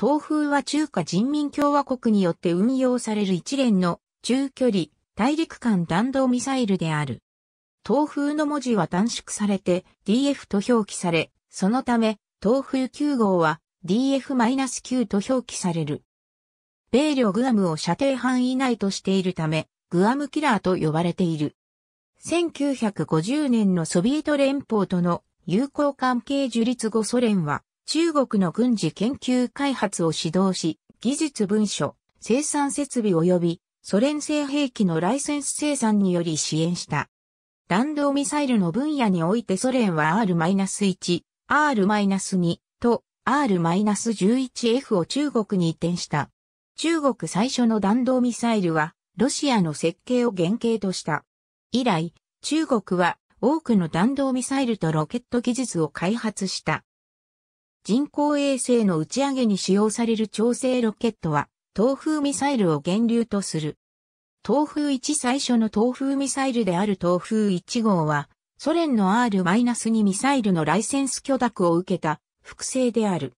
東風は中華人民共和国によって運用される一連の中距離大陸間弾道ミサイルである。東風の文字は短縮されて DF と表記され、そのため東風9号は DF-9 と表記される。米領グアムを射程範囲内としているため、グアムキラーと呼ばれている。1950年のソビエト連邦との友好関係樹立後ソ連は中国の軍事研究開発を指導し、技術文書、生産設備及びソ連製兵器のライセンス生産により支援した。弾道ミサイルの分野においてソ連は R-1、R-2 と R-11F を中国に移転した。中国最初の弾道ミサイルはロシアの設計を原型とした。以来、中国は多くの弾道ミサイルとロケット技術を開発した。人工衛星の打ち上げに使用される調整ロケットは、東風ミサイルを源流とする。東風1最初の東風ミサイルである東風1号は、ソ連の R-2 ミサイルのライセンス許諾を受けた複製である。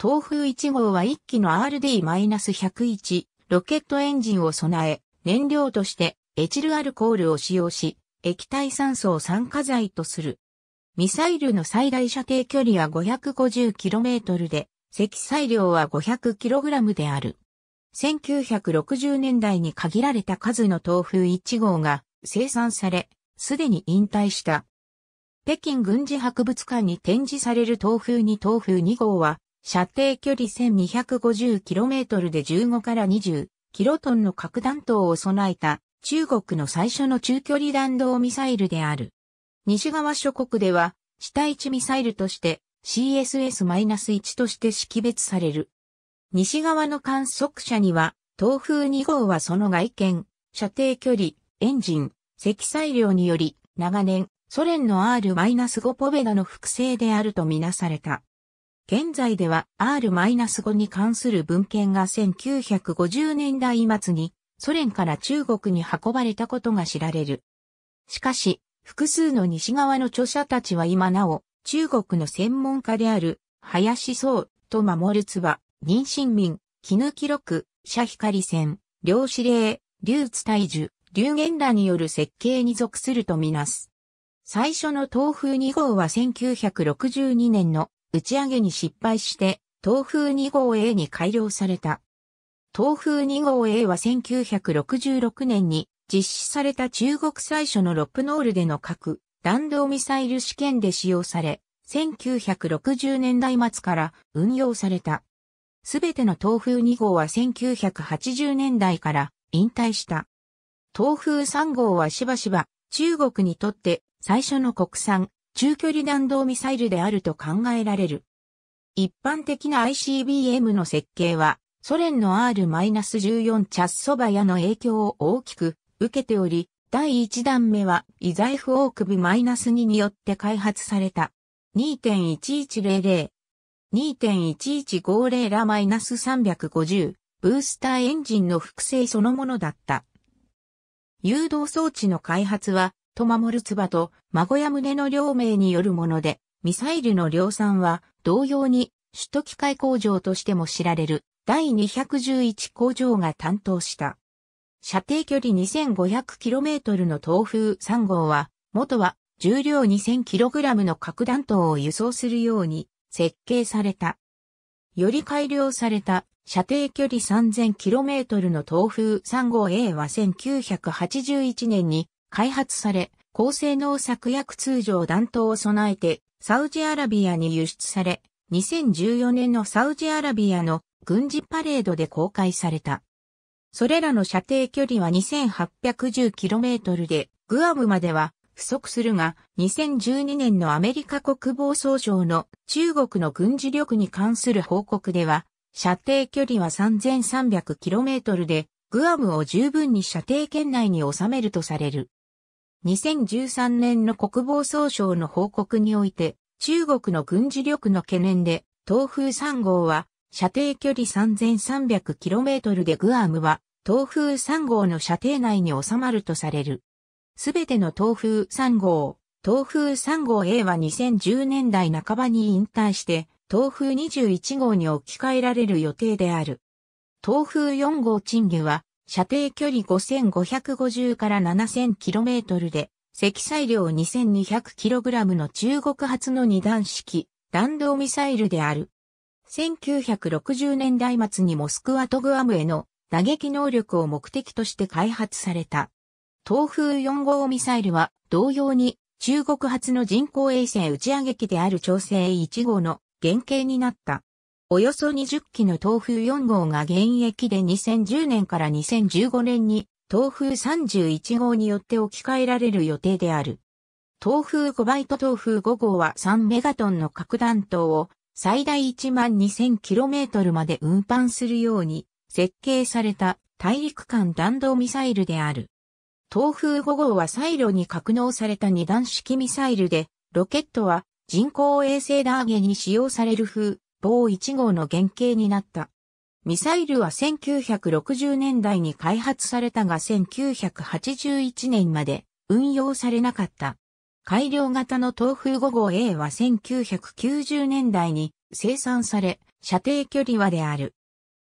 東風1号は1機の RD-101 ロケットエンジンを備え、燃料としてエチルアルコールを使用し、液体酸素を酸化剤とする。ミサイルの最大射程距離は 550km で、積載量は 500kg である。1960年代に限られた数の東風1号が生産され、すでに引退した。北京軍事博物館に展示される東風2東風2号は、射程距離 1250km で15から20キロトンの核弾頭を備えた中国の最初の中距離弾道ミサイルである。西側諸国では、地対地ミサイルとして CSS-1 として識別される。西側の観測者には、東風2号はその外見、射程距離、エンジン、積載量により、長年、ソ連の R-5 ポベダの複製であるとみなされた。現在では R-5 に関する文献が1950年代末にソ連から中国に運ばれたことが知られる。しかし、複数の西側の著者たちは今なお、中国の専門家である、林宗と守るつば、娠民、絹記録、社光線、両司令、竜津大樹、竜言らによる設計に属するとみなす。最初の東風2号は1962年の打ち上げに失敗して、東風2号 A に改良された。東風2号 A は1966年に実施された中国最初のロップノールでの核弾道ミサイル試験で使用され、1960年代末から運用された。すべての東風2号は1980年代から引退した。東風3号はしばしば中国にとって最初の国産中距離弾道ミサイルであると考えられる。一般的な ICBM の設計はソ連の R-14 チャッソバヤの影響を大きく受けており、第1弾目は、イザイフオークブ -2 によって開発された。2.1100、2.1150ラマイナス -350、ブースターエンジンの複製そのものだった。誘導装置の開発は、トマモルツバと孫や胸の両名によるもので、ミサイルの量産は同様に首都機械工場としても知られる第211工場が担当した。射程距離 2500km の東風3号は、元は重量 2000kg の核弾頭を輸送するように設計された。より改良された射程距離 3000km の東風3号 A は1981年に開発され、高性能作薬通常弾頭を備えてサウジアラビアに輸出され、2014年のサウジアラビアの軍事パレードで公開された。それらの射程距離は 2810km で、グアムまでは不足するが、2012年のアメリカ国防総省の中国の軍事力に関する報告では、射程距離は 3300km で、グアムを十分に射程圏内に収めるとされる。2013年の国防総省の報告において、中国の軍事力の懸念で、東風3号は射程距離 3300km でグアムは、東風3号の射程内に収まるとされる。すべての東風3号、東風3号 A は2010年代半ばに引退して、東風21号に置き換えられる予定である。東風4号賃下は、射程距離5550から 7000km で、積載量 2200kg の中国発の二段式、弾道ミサイルである。1960年代末にモスクワとグアムへの打撃能力を目的として開発された。東風4号ミサイルは同様に中国発の人工衛星打ち上げ機である調整1号の原型になった。およそ20機の東風4号が現役で2010年から2015年に東風31号によって置き換えられる予定である。東風5倍と東風5号は3メガトンの核弾頭を最大1万 2000km まで運搬するように設計された大陸間弾道ミサイルである。東風5号はサイロに格納された二段式ミサイルで、ロケットは人工衛星ダーゲに使用される風、棒1号の原型になった。ミサイルは1960年代に開発されたが1981年まで運用されなかった。改良型の東風5号 A は1990年代に生産され、射程距離はである。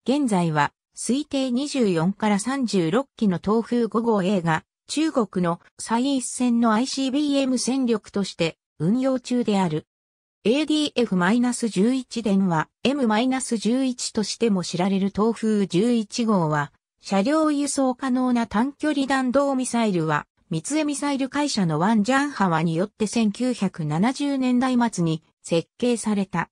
現在は推定24から36機の東風5号 A が中国の最一線の ICBM 戦力として運用中である。ADF-11 電は M-11 としても知られる東風11号は車両輸送可能な短距離弾道ミサイルは三重ミサイル会社のワンジャンハワによって1970年代末に設計された。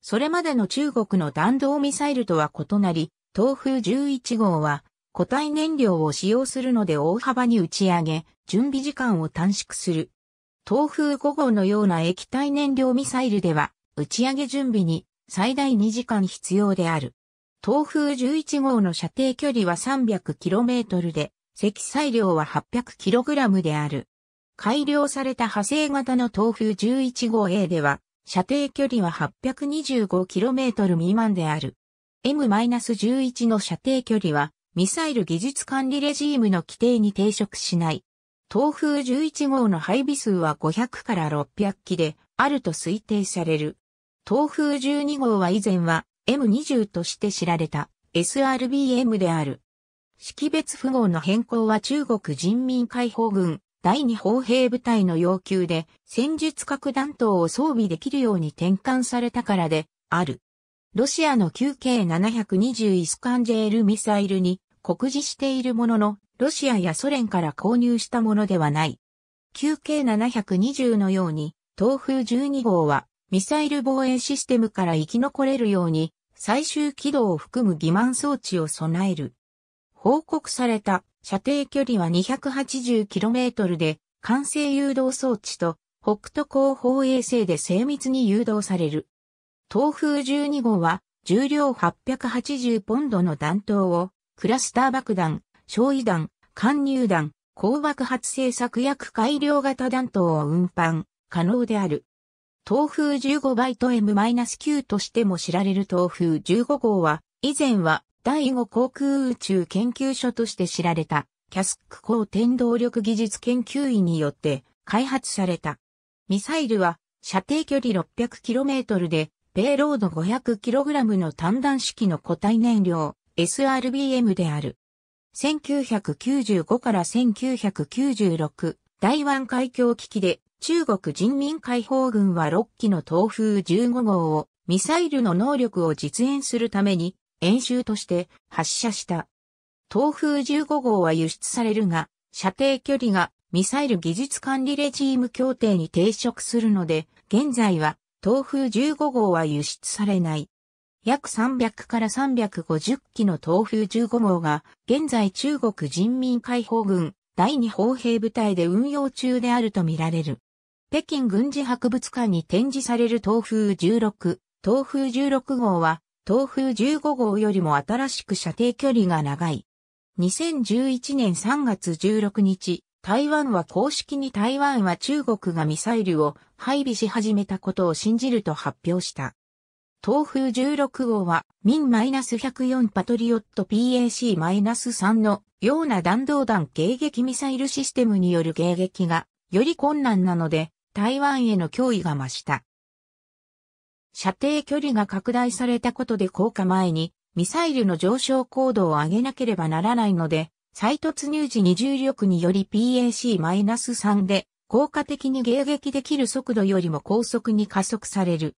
それまでの中国の弾道ミサイルとは異なり、東風11号は固体燃料を使用するので大幅に打ち上げ、準備時間を短縮する。東風5号のような液体燃料ミサイルでは、打ち上げ準備に最大2時間必要である。東風11号の射程距離は 300km で、積載量は 800kg である。改良された派生型の東風11号 A では、射程距離は 825km 未満である。M-11 の射程距離は、ミサイル技術管理レジームの規定に抵触しない。東風11号の配備数は500から600機で、あると推定される。東風12号は以前は M20 として知られた SRBM である。識別符号の変更は中国人民解放軍第二砲兵部隊の要求で戦術核弾頭を装備できるように転換されたからである。ロシアの QK720 イスカンジェールミサイルに酷似しているものの、ロシアやソ連から購入したものではない。QK720 のように、東風12号はミサイル防衛システムから生き残れるように最終軌道を含む欺瞞装置を備える。報告された射程距離は 280km で、管制誘導装置と北斗広報衛星で精密に誘導される。東風12号は重量880ポンドの弾頭をクラスター爆弾、焼夷弾、貫入弾、高爆発性作薬改良型弾頭を運搬可能である。東風15バイト M-9 としても知られる東風15号は、以前は第5航空宇宙研究所として知られた、キャスック高天動力技術研究員によって開発された。ミサイルは射程距離 600km で、ペイロード 500kg の単弾式の固体燃料 SRBM である。1995から1996台湾海峡危機で中国人民解放軍は6機の東風15号をミサイルの能力を実演するために演習として発射した。東風15号は輸出されるが、射程距離がミサイル技術管理レジーム協定に抵触するので、現在は東風15号は輸出されない。約300から350機の東風15号が、現在中国人民解放軍第2砲兵部隊で運用中であるとみられる。北京軍事博物館に展示される東風16、東風16号は、東風15号よりも新しく射程距離が長い。2011年3月16日、台湾は公式に台湾は中国がミサイルを配備し始めたことを信じると発表した。東風16号は、民 -104 パトリオット PAC-3 のような弾道弾迎撃ミサイルシステムによる迎撃がより困難なので、台湾への脅威が増した。射程距離が拡大されたことで降下前にミサイルの上昇高度を上げなければならないので、再突入時に重力により PAC-3 で効果的に迎撃できる速度よりも高速に加速される。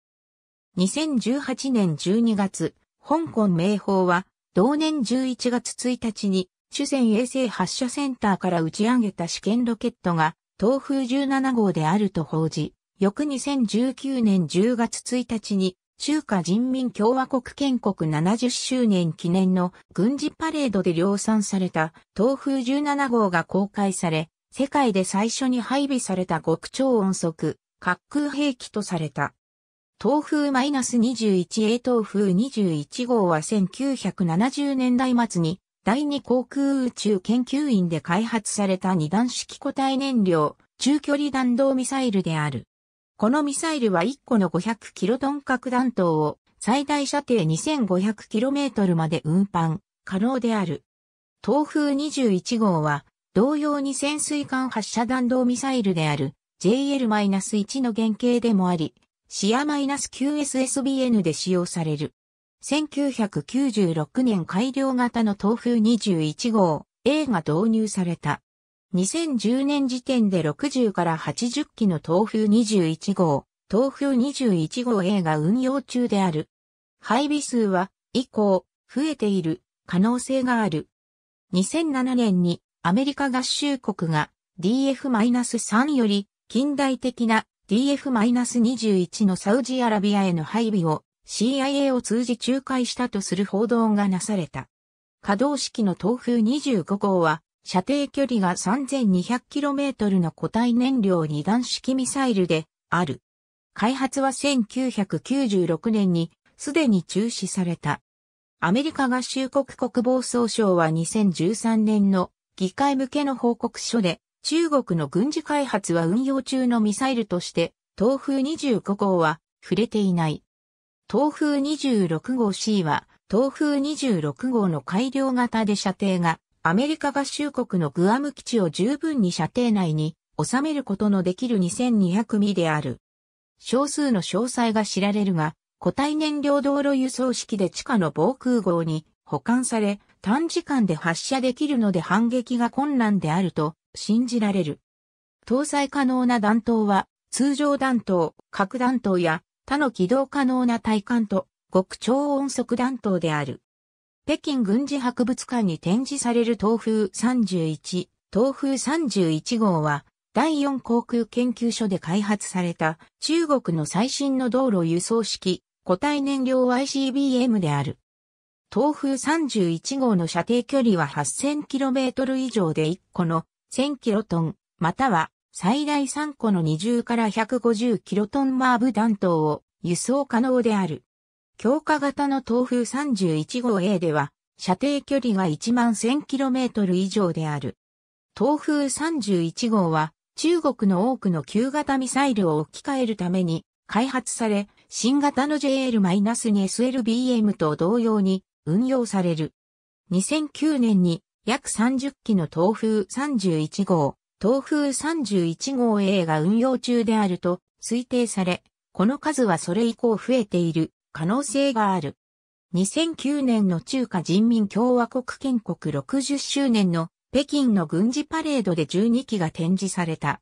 2018年12月、香港明宝は、同年11月1日に、主戦衛星発射センターから打ち上げた試験ロケットが、東風17号であると報じ、翌2019年10月1日に、中華人民共和国建国70周年記念の軍事パレードで量産された東風17号が公開され、世界で最初に配備された極超音速、滑空兵器とされた。東風 -21A 東風21号は1970年代末に第二航空宇宙研究院で開発された二段式固体燃料中距離弾道ミサイルである。このミサイルは1個の5 0 0トン核弾頭を最大射程2 5 0 0トルまで運搬可能である。東風21号は同様に潜水艦発射弾道ミサイルである JL-1 の原型でもあり、シア -9SSBN で使用される。1996年改良型の東風21号 A が導入された。2010年時点で60から80機の東風21号、東風21号 A が運用中である。配備数は以降増えている可能性がある。2007年にアメリカ合衆国が DF-3 より近代的な DF-21 のサウジアラビアへの配備を CIA を通じ仲介したとする報道がなされた。可動式の東風25号は射程距離が 3200km の固体燃料二段式ミサイルである。開発は1996年にすでに中止された。アメリカ合衆国国防総省は2013年の議会向けの報告書で中国の軍事開発は運用中のミサイルとして東風25号は触れていない。東風26号 C は東風26号の改良型で射程がアメリカ合衆国のグアム基地を十分に射程内に収めることのできる2200ミである。少数の詳細が知られるが、固体燃料道路輸送式で地下の防空壕に保管され、短時間で発射できるので反撃が困難であると信じられる。搭載可能な弾頭は、通常弾頭、核弾頭や他の起動可能な体幹と極超音速弾頭である。北京軍事博物館に展示される東風31、東風31号は、第4航空研究所で開発された中国の最新の道路輸送式固体燃料 ICBM である。東風31号の射程距離は 8000km 以上で1個の 1000kg トン、または最大3個の20から 150kg トンマーブ弾頭を輸送可能である。強化型の東風31号 A では、射程距離が1万 1000km 以上である。東風31号は、中国の多くの旧型ミサイルを置き換えるために、開発され、新型の JL-2SLBM と同様に運用される。2009年に約30機の東風31号、東風31号 A が運用中であると推定され、この数はそれ以降増えている。可能性がある。2009年の中華人民共和国建国60周年の北京の軍事パレードで12機が展示された。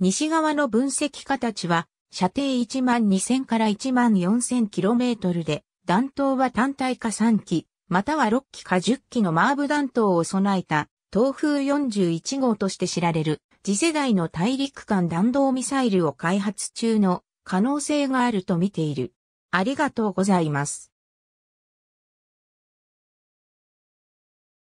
西側の分析家たちは、射程1万2000から1万 4000km で、弾頭は単体か3機、または6機か10機のマーブ弾頭を備えた、東風41号として知られる、次世代の大陸間弾道ミサイルを開発中の可能性があると見ている。ありがとうございます。